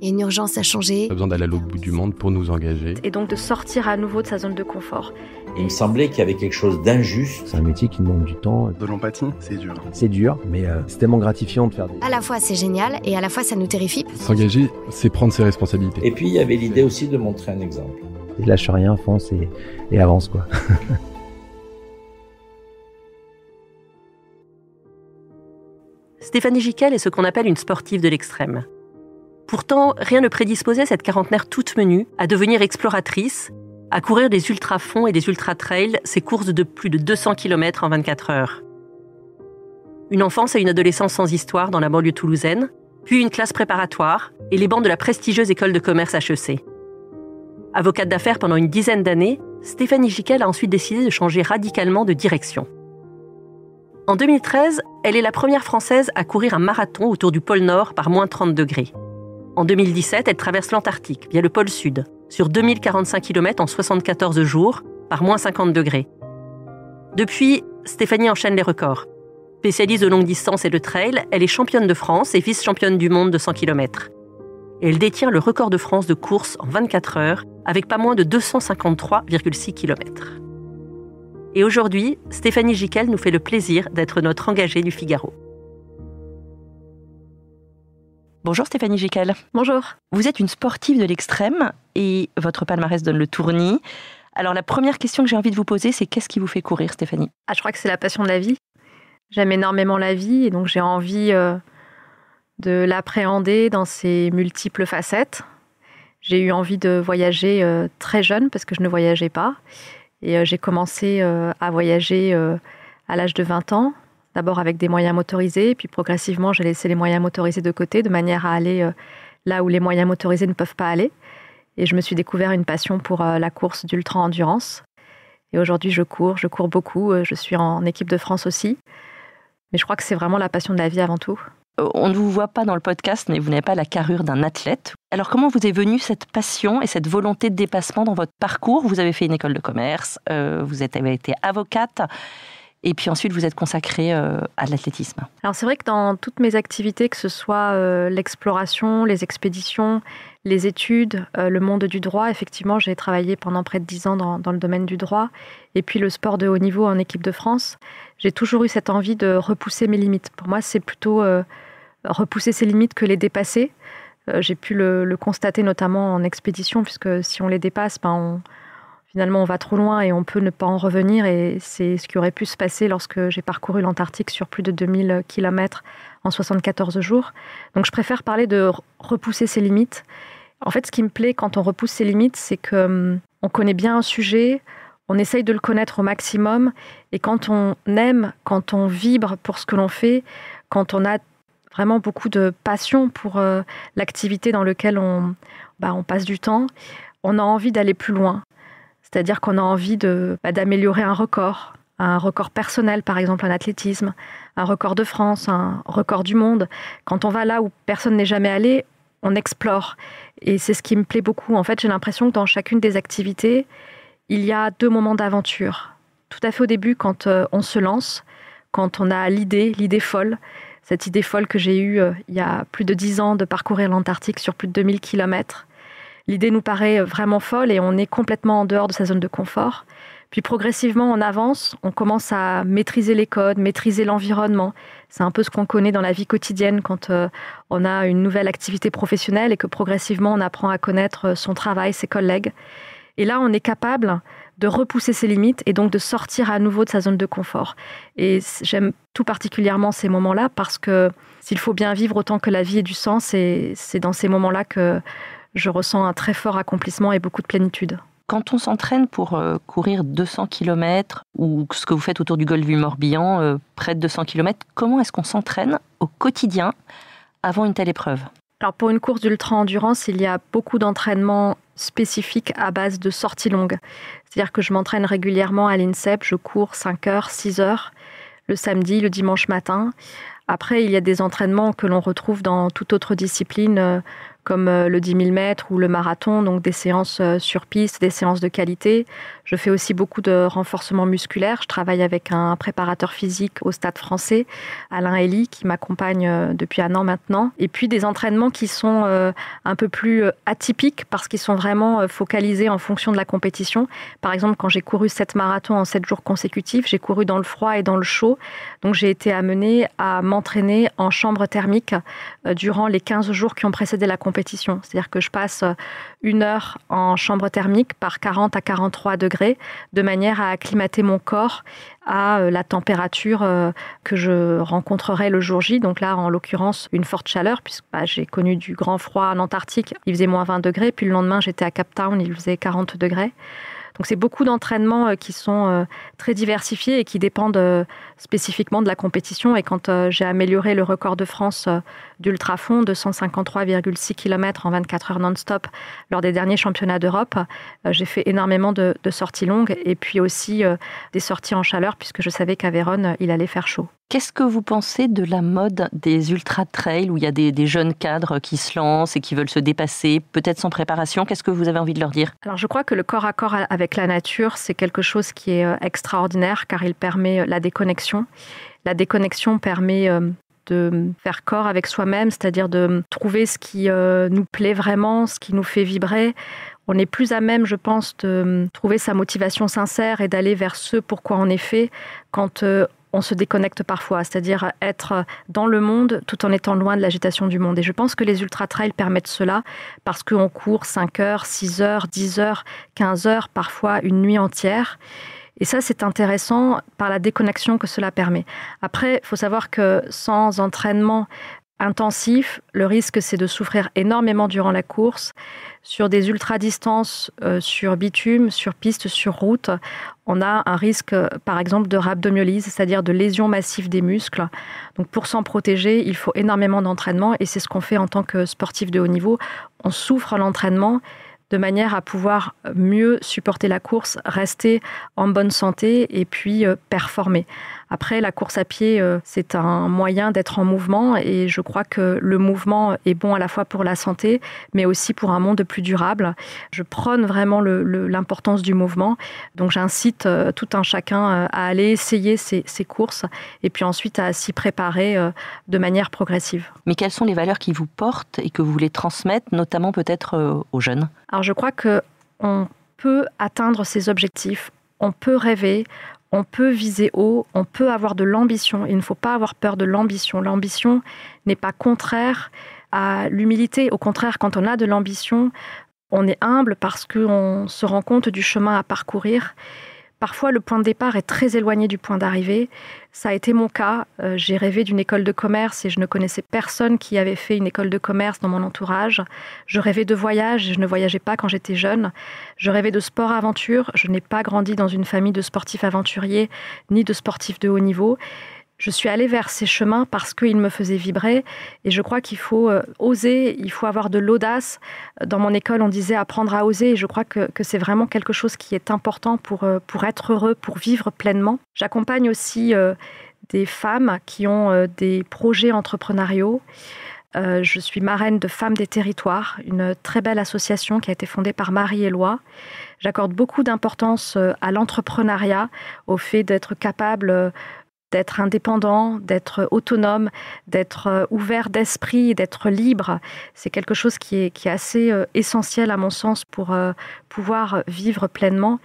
Il y a une urgence à changer. On a besoin d'aller au bout du monde pour nous engager. Et donc de sortir à nouveau de sa zone de confort. Il me semblait qu'il y avait quelque chose d'injuste. C'est un métier qui demande du temps. De l'empathie, c'est dur. C'est dur, mais euh, c'est tellement gratifiant de faire des... À la fois c'est génial et à la fois ça nous terrifie. S'engager, c'est prendre ses responsabilités. Et puis il y avait l'idée aussi de montrer un exemple. Il lâche rien, fonce et, avance quoi. Stéphanie Gical est ce qu'on appelle une sportive de l'extrême. Pourtant, rien ne prédisposait cette quarantenaire toute menue à devenir exploratrice, à courir des ultra-fonds et des ultra-trails, ces courses de plus de 200 km en 24 heures. Une enfance et une adolescence sans histoire dans la banlieue toulousaine, puis une classe préparatoire et les bancs de la prestigieuse école de commerce HEC. Avocate d'affaires pendant une dizaine d'années, Stéphanie Jiquel a ensuite décidé de changer radicalement de direction. En 2013, elle est la première Française à courir un marathon autour du pôle Nord par moins 30 degrés. En 2017, elle traverse l'Antarctique via le pôle Sud, sur 2045 km en 74 jours, par moins 50 degrés. Depuis, Stéphanie enchaîne les records. Spécialiste de longue distance et de trail, elle est championne de France et vice-championne du monde de 100 km. elle détient le record de France de course en 24 heures, avec pas moins de 253,6 km. Et aujourd'hui, Stéphanie Giquel nous fait le plaisir d'être notre engagée du Figaro. Bonjour Stéphanie Gécal. Bonjour. Vous êtes une sportive de l'extrême et votre palmarès donne le tournis. Alors la première question que j'ai envie de vous poser, c'est qu'est-ce qui vous fait courir Stéphanie ah, Je crois que c'est la passion de la vie. J'aime énormément la vie et donc j'ai envie euh, de l'appréhender dans ses multiples facettes. J'ai eu envie de voyager euh, très jeune parce que je ne voyageais pas. Et euh, j'ai commencé à voyager à l'âge de 20 ans d'abord avec des moyens motorisés, puis progressivement, j'ai laissé les moyens motorisés de côté, de manière à aller euh, là où les moyens motorisés ne peuvent pas aller. Et je me suis découvert une passion pour euh, la course d'ultra-endurance. Et aujourd'hui, je cours, je cours beaucoup, euh, je suis en équipe de France aussi. Mais je crois que c'est vraiment la passion de la vie avant tout. On ne vous voit pas dans le podcast, mais vous n'avez pas la carrure d'un athlète. Alors comment vous est venue cette passion et cette volonté de dépassement dans votre parcours Vous avez fait une école de commerce, vous avez été avocate. Et puis ensuite, vous êtes consacré euh, à l'athlétisme. Alors c'est vrai que dans toutes mes activités, que ce soit euh, l'exploration, les expéditions, les études, euh, le monde du droit, effectivement, j'ai travaillé pendant près de dix ans dans, le domaine du droit. Et puis le sport de haut niveau en équipe de France. J'ai toujours eu cette envie de repousser mes limites. Pour moi, c'est plutôt repousser ses limites que les dépasser. J'ai pu le, constater notamment en expédition, puisque si on les dépasse, ben on finalement on va trop loin et on peut ne pas en revenir. Et c'est ce qui aurait pu se passer lorsque j'ai parcouru l'Antarctique sur plus de 2000 km en 74 jours. Donc je préfère parler de repousser ses limites. En fait, ce qui me plaît quand on repousse ses limites, c'est que hum, on connaît bien un sujet, on essaye de le connaître au maximum, et quand on aime, quand on vibre pour ce que l'on fait, quand on a vraiment beaucoup de passion pour euh, l'activité dans laquelle bah, on passe du temps, on a envie d'aller plus loin. C'est-à-dire qu'on a envie de, bah, d'améliorer un record, un record personnel, par exemple en athlétisme, un record de France, un record du monde. Quand on va là où personne n'est jamais allé, on explore. Et c'est ce qui me plaît beaucoup. En fait, j'ai l'impression que dans chacune des activités, il y a deux moments d'aventure. Tout à fait au début, quand euh, on se lance, quand on a l'idée, l'idée folle, cette idée folle que j'ai eue euh, il y a plus de dix ans de parcourir l'Antarctique sur plus de 2000 kilomètres, L'idée nous paraît vraiment folle et on est complètement en dehors de sa zone de confort. Puis progressivement, on avance, on commence à maîtriser les codes, maîtriser l'environnement. C'est un peu ce qu'on connaît dans la vie quotidienne quand euh, on a une nouvelle activité professionnelle et que progressivement, on apprend à connaître euh, son travail, ses collègues. Et là, on est capable de repousser ses limites et donc de sortir à nouveau de sa zone de confort. Et j'aime tout particulièrement ces moments-là parce que s'il faut bien vivre autant que la vie ait du sens, c'est dans ces moments-là que je ressens un très fort accomplissement et beaucoup de plénitude. Quand on s'entraîne pour euh, courir 200 km ou ce que vous faites autour du golfe du Morbihan, euh, près de 200 km, comment est-ce qu'on s'entraîne au quotidien avant une telle épreuve Alors pour une course d'ultra-endurance, il y a beaucoup d'entraînements spécifiques à base de sorties longues. C'est-à-dire que je m'entraîne régulièrement à l'INSEP, je cours 5 heures, 6 heures le samedi, le dimanche matin. Après, il y a des entraînements que l'on retrouve dans toute autre discipline euh, comme euh, le 10 000 mètres ou le marathon, donc des séances euh, sur piste, des séances de qualité. Je fais aussi beaucoup de renforcement musculaire. Je travaille avec un préparateur physique au stade français, Alain Elie, qui m'accompagne euh, depuis un an maintenant. Et puis des entraînements qui sont euh, un peu plus euh, atypiques parce qu'ils sont vraiment focalisés en fonction de la compétition. Par exemple, quand j'ai couru sept marathons en sept jours consécutifs, j'ai couru dans le froid et dans le chaud. Donc j'ai été amenée à m'entraîner en chambre thermique durant les 15 jours qui ont précédé la compétition. C'est-à-dire que je passe une heure en chambre thermique par 40 à 43 degrés de manière à acclimater mon corps à euh, la température euh, que je rencontrerai le jour J. Donc là, en l'occurrence, une forte chaleur, puisque bah, j'ai connu du grand froid en Antarctique, il faisait moins 20 degrés, puis le lendemain, j'étais à Cap Town, il faisait 40 degrés. Donc c'est beaucoup d'entraînements euh, qui sont euh, très diversifiés et qui dépendent euh, spécifiquement de la compétition. Et quand j'ai amélioré le record de France d'ultra-fond de 153,6 km en 24 heures non-stop lors des derniers championnats d'Europe, j'ai fait énormément de, de sorties longues et puis aussi des sorties en chaleur puisque je savais qu'à Vérone, il allait faire chaud. Qu'est-ce que vous pensez de la mode des ultra-trails où il y a des, jeunes cadres qui se lancent et qui veulent se dépasser, peut-être sans préparation Qu'est-ce que vous avez envie de leur dire Alors je crois que le corps à corps avec la nature, c'est quelque chose qui est euh, extraordinaire car il permet euh, la déconnexion. La déconnexion permet euh, de faire corps avec soi-même, c'est-à-dire de trouver ce qui nous plaît vraiment, ce qui nous fait vibrer. On est plus à même, je pense, de trouver sa motivation sincère et d'aller vers ce pourquoi en effet, fait quand on se déconnecte parfois, c'est-à-dire être dans le monde tout en étant loin de l'agitation du monde. Et je pense que les ultra-trails permettent cela parce qu'on court 5 heures, 6 heures, 10 heures, 15 heures, parfois une nuit entière. Et ça, c'est intéressant par la déconnexion que cela permet. Après, il faut savoir que sans entraînement intensif, le risque c'est de souffrir énormément durant la course. Sur des ultra-distances, euh, sur bitume, sur piste, sur route, on a un risque euh, par exemple de rhabdomyolyse, c'est-à-dire de lésion massive des muscles. Donc pour s'en protéger, il faut énormément d'entraînement et c'est ce qu'on fait en tant que sportif de haut niveau. On souffre à l'entraînement de manière à pouvoir mieux supporter la course, rester en bonne santé et puis euh, performer. Après, la course à pied, euh, c'est un moyen d'être en mouvement et je crois que le mouvement est bon à la fois pour la santé, mais aussi pour un monde plus durable. Je prône vraiment l'importance du mouvement. Donc, j'incite euh, tout un chacun euh, à aller essayer ces, courses et puis ensuite à s'y préparer de manière progressive. Mais quelles sont les valeurs qui vous portent et que vous voulez transmettre, notamment peut-être aux jeunes Alors, je crois que on peut atteindre ses objectifs on peut rêver, on peut viser haut, on peut avoir de l'ambition. Il ne faut pas avoir peur de l'ambition. L'ambition n'est pas contraire à l'humilité. Au contraire, quand on a de l'ambition, on est humble parce qu'on se rend compte du chemin à parcourir Parfois, le point de départ est très éloigné du point d'arrivée. Ça a été mon cas. Euh, j'ai rêvé d'une école de commerce et je ne connaissais personne qui avait fait une école de commerce dans mon entourage. Je rêvais de voyage et je ne voyageais pas quand j'étais jeune. Je rêvais de sport-aventure. Je n'ai pas grandi dans une famille de sportifs aventuriers ni de sportifs de haut niveau je suis allée vers ces chemins parce qu'ils me faisaient vibrer. Et je crois qu'il faut euh, oser, il faut avoir de l'audace. Dans mon école, on disait apprendre à oser. Et je crois que, c'est vraiment quelque chose qui est important pour, euh, pour être heureux, pour vivre pleinement. J'accompagne aussi euh, des femmes qui ont des projets entrepreneuriaux. je suis marraine de Femmes des Territoires, une très belle association qui a été fondée par Marie Éloi. J'accorde beaucoup d'importance à l'entrepreneuriat, au fait d'être capable d'être indépendant, d'être autonome, d'être euh, ouvert d'esprit, d'être libre. C'est quelque chose qui est, assez euh, essentiel à mon sens pour euh, pouvoir vivre pleinement.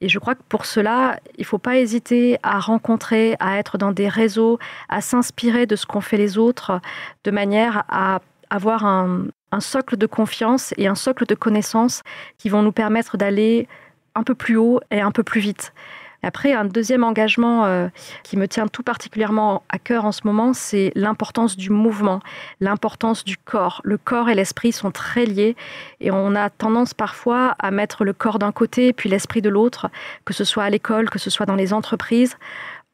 Et je crois que pour cela, il ne faut pas hésiter à rencontrer, à être dans des réseaux, à s'inspirer de ce qu'ont fait les autres, de manière à avoir un, socle de confiance et un socle de connaissances qui vont nous permettre d'aller un peu plus haut et un peu plus vite. Après, un deuxième engagement euh, qui me tient tout particulièrement à cœur en ce moment, c'est l'importance du mouvement, l'importance du corps. Le corps et l'esprit sont très liés et on a tendance parfois à mettre le corps d'un côté puis l'esprit de l'autre, que ce soit à l'école, que ce soit dans les entreprises.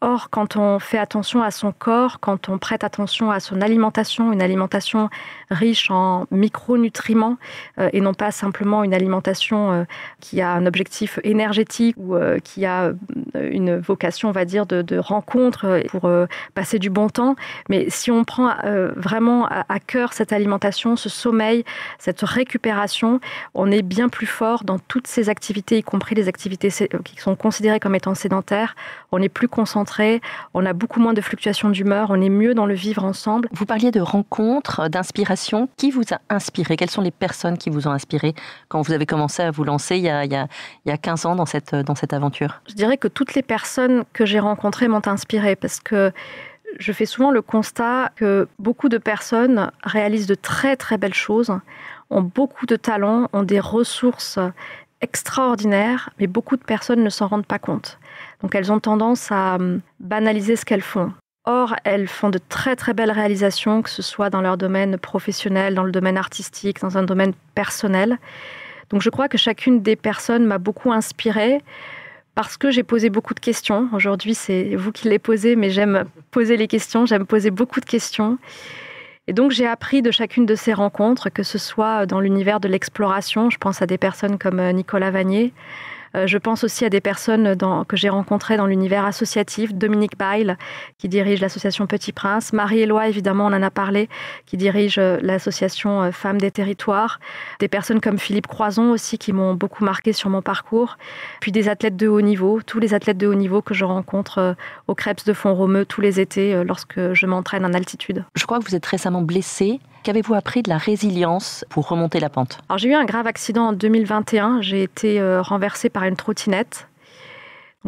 Or, quand on fait attention à son corps, quand on prête attention à son alimentation, une alimentation riche en micronutriments euh, et non pas simplement une alimentation euh, qui a un objectif énergétique ou euh, qui a une vocation, on va dire, de, rencontre pour passer du bon temps. Mais si on prend vraiment à cœur cette alimentation, ce sommeil, cette récupération, on est bien plus fort dans toutes ces activités, y compris les activités qui sont considérées comme étant sédentaires, on est plus concentré, on a beaucoup moins de fluctuations d'humeur, on est mieux dans le vivre ensemble. Vous parliez de rencontres, d'inspiration. Qui vous a inspiré Quelles sont les personnes qui vous ont inspiré quand vous avez commencé à vous lancer il y a, il 15 ans dans cette, dans cette aventure Je dirais que toutes les personnes que j'ai rencontrées m'ont inspiré parce que je fais souvent le constat que beaucoup de personnes réalisent de très très belles choses, ont beaucoup de talents, ont des ressources extraordinaires, mais beaucoup de personnes ne s'en rendent pas compte. Donc elles ont tendance à hum, banaliser ce qu'elles font. Or, elles font de très très belles réalisations, que ce soit dans leur domaine professionnel, dans le domaine artistique, dans un domaine personnel. Donc je crois que chacune des personnes m'a beaucoup inspirée parce que j'ai posé beaucoup de questions. Aujourd'hui, c'est vous qui les posez, mais j'aime poser les questions, j'aime poser beaucoup de questions. Et donc j'ai appris de chacune de ces rencontres, que ce soit dans l'univers de l'exploration, je pense à des personnes comme euh, Nicolas Vanier, euh, je pense aussi à des personnes que j'ai rencontrées dans l'univers associatif, Dominique Bail, qui dirige l'association Petit Prince, Marie-Éloi, évidemment, on en a parlé, qui dirige euh, l'association euh, Femmes des Territoires, des personnes comme Philippe Croison aussi, qui m'ont beaucoup marqué sur mon parcours, puis des athlètes de haut niveau, tous les athlètes de haut niveau que je rencontre au Crêpes de Font-Romeu tous les étés lorsque je m'entraîne en altitude. Je crois que vous êtes récemment blessé Qu'avez-vous appris de la résilience pour remonter la pente Alors j'ai eu un grave accident en 2021. J'ai été euh, renversée par une trottinette.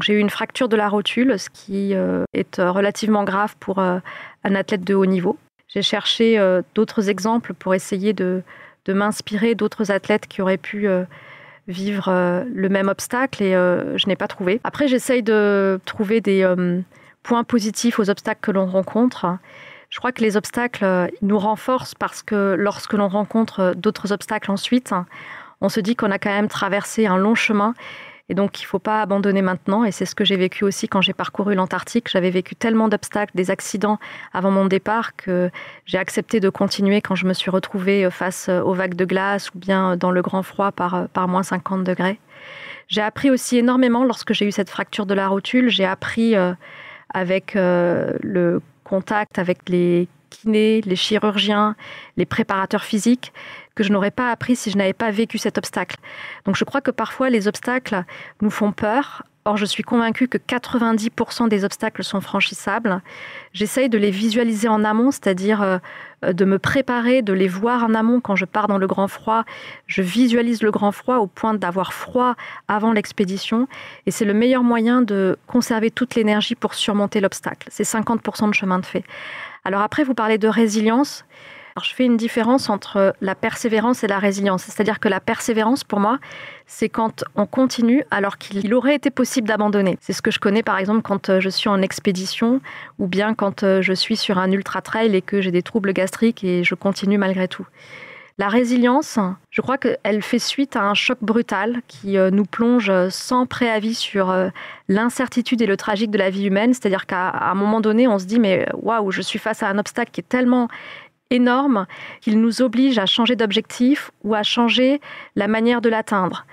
J'ai eu une fracture de la rotule, ce qui euh, est euh, relativement grave pour un athlète de haut niveau. J'ai cherché d'autres exemples pour essayer de, de m'inspirer d'autres athlètes qui auraient pu vivre le même obstacle et je n'ai pas trouvé. Après, j'essaye de trouver des points positifs aux obstacles que l'on rencontre je crois que les obstacles euh, nous renforcent parce que lorsque l'on rencontre euh, d'autres obstacles ensuite, hein, on se dit qu'on a quand même traversé un long chemin et donc, il ne faut pas abandonner maintenant. Et c'est ce que j'ai vécu aussi quand j'ai parcouru l'Antarctique. J'avais vécu tellement d'obstacles, des accidents avant mon départ que j'ai accepté de continuer quand je me suis retrouvée euh, face aux vagues de glace ou bien dans le grand froid par, par moins 50 degrés. J'ai appris aussi énormément lorsque j'ai eu cette fracture de la rotule. J'ai appris avec le contact avec les kinés, les chirurgiens, les préparateurs physiques, que je n'aurais pas appris si je n'avais pas vécu cet obstacle. Donc je crois que parfois les obstacles nous font peur. Or, je suis convaincue que 90% des obstacles sont franchissables. J'essaye de les visualiser en amont, c'est-à-dire euh, euh, de me préparer, de les voir en amont quand je pars dans le grand froid. Je visualise le grand froid au point d'avoir froid avant l'expédition. Et c'est le meilleur moyen de conserver toute l'énergie pour surmonter l'obstacle. C'est 50% de chemin de fait. Alors après, vous parlez de résilience je fais une différence entre la persévérance et la résilience. C'est-à-dire que la persévérance, pour moi, c'est quand on continue alors qu'il aurait été possible d'abandonner. C'est ce que je connais par exemple quand euh, je suis en expédition ou bien quand euh, je suis sur un ultra-trail et que j'ai des troubles gastriques et je continue malgré tout. La résilience, je crois qu'elle fait suite à un choc brutal qui euh, nous plonge sans préavis sur l'incertitude et le tragique de la vie humaine. C'est-à-dire qu'à un moment donné, on se dit mais waouh, je suis face à un obstacle qui est tellement énorme qu'il nous oblige à changer d'objectif ou à changer la manière de l'atteindre.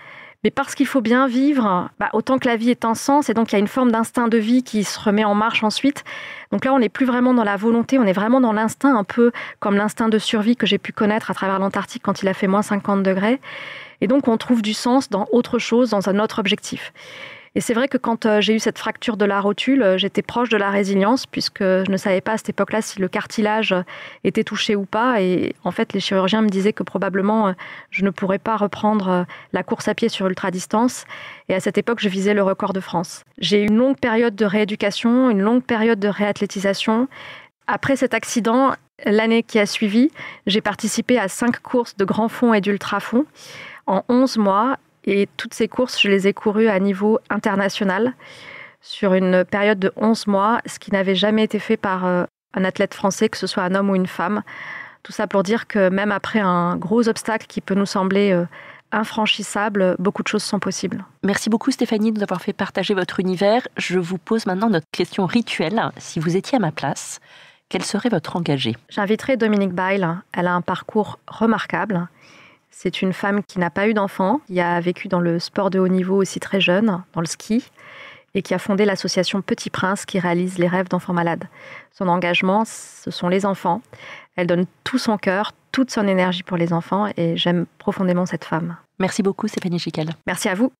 Mais parce qu'il faut bien vivre, bah, autant que la vie est un sens, et donc il y a une forme d'instinct de vie qui se remet en marche ensuite. Donc là, on n'est plus vraiment dans la volonté, on est vraiment dans l'instinct, un peu comme l'instinct de survie que j'ai pu connaître à travers l'Antarctique quand il a fait moins 50 degrés. Et donc on trouve du sens dans autre chose, dans un autre objectif. Et c'est vrai que quand euh, j'ai eu cette fracture de la rotule, euh, j'étais proche de la résilience puisque je ne savais pas à cette époque-là si le cartilage euh, était touché ou pas. Et en fait, les chirurgiens me disaient que probablement je ne pourrais pas reprendre la course à pied sur ultra-distance. Et à cette époque, je visais le record de France. J'ai eu une longue période de rééducation, une longue période de réathlétisation. Après cet accident, l'année qui a suivi, j'ai participé à cinq courses de grand fond et dultra fond en 11 mois et toutes ces courses, je les ai courues à niveau international sur une période de 11 mois, ce qui n'avait jamais été fait par euh, un athlète français, que ce soit un homme ou une femme. Tout ça pour dire que même après un gros obstacle qui peut nous sembler euh, infranchissable, beaucoup de choses sont possibles. Merci beaucoup Stéphanie de nous avoir fait partager votre univers. Je vous pose maintenant notre question rituelle. Si vous étiez à ma place, quel serait votre engagé J'inviterai Dominique Bail. Elle a un parcours remarquable. C'est une femme qui n'a pas eu d'enfant, qui a vécu dans le sport de haut niveau aussi très jeune, dans le ski, et qui a fondé l'association Petit Prince qui réalise les rêves d'enfants malades. Son engagement, ce sont les enfants. Elle donne tout son cœur, toute son énergie pour les enfants et j'aime profondément cette femme. Merci beaucoup Stéphanie Chiquel. Merci à vous.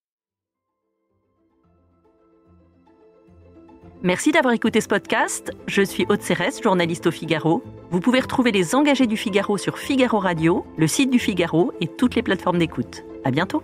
Merci d'avoir écouté ce podcast. Je suis Haute Cérès, journaliste au Figaro. Vous pouvez retrouver les engagés du Figaro sur Figaro Radio, le site du Figaro et toutes les plateformes d'écoute. À bientôt.